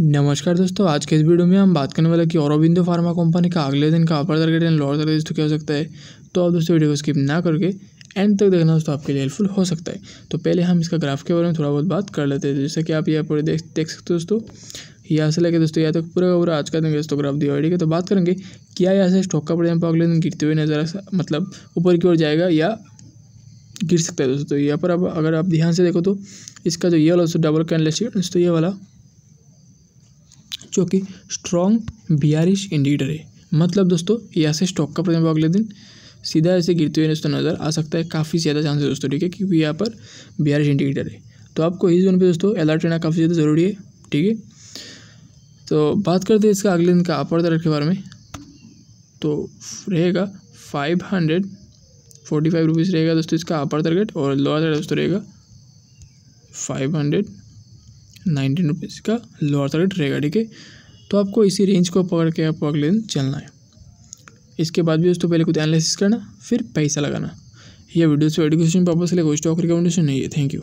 नमस्कार दोस्तों आज के इस वीडियो में हम बात करने वाले कि औरबिंदो फार्मा कंपनी का अगले दिन का upper target and lower target तो क्या हो सकता है तो आप दोस्तों वीडियो को स्किप ना करके एंड तक देखना दोस्तों आपके लिए हेल्पफुल हो सकता है तो पहले हम इसका ग्राफ के बारे में थोड़ा बहुत बात कर लेते हैं जैसे कि आप यहाँ पर देख देख सकते हो दोस्तों यहाँ से लेके दोस्तों यहाँ तक पूरा पूरा आज का दिन दोस्तों ग्राफ दिया ठीक है तो बात करेंगे क्या यहाँ से स्टॉक का हम अगले दिन गिरते हुए नजर मतलब ऊपर की ओर जाएगा या गिर सकता है दोस्तों तो यहाँ पर अब अगर आप ध्यान से देखो तो इसका जो ये वाला दोस्तों डबल कैंडल दोस्तों ये वाला जो कि स्ट्रॉन्ग बियारिश इंडिकेटर है मतलब दोस्तों यहाँ से स्टॉक का प्रेजेंट अगले दिन सीधा ऐसे गिरते हुए दोस्तों नज़र आ सकता है काफ़ी ज़्यादा चांस है दोस्तों ठीक है क्योंकि यहाँ पर बियारिश इंडिकेटर है तो आपको इस जोन पर दोस्तों अलर्ट रहना काफ़ी ज़्यादा ज़रूरी है ठीक है तो बात करते हैं इसका अगले दिन का अपर दर के बारे में तो रहेगा five hundred forty five rupees रहेगा दोस्तों इसका अपर टारगेट और लोअर टारगेट दोस्तों रहेगा फाइव हंड्रेड नाइनटीन रुपीज़ का लोअर थर्ड रहेगा ठीक है तो आपको इसी रेंज को पकड़ के आपको अगले दिन चलना है इसके बाद भी दोस्तों पहले कुछ एनालिसिस करना फिर पैसा लगाना यह वीडियो से एडुकेशन पर्पज़ के लिए कोई स्टॉक रिकमेंडेशन नहीं है थैंक यू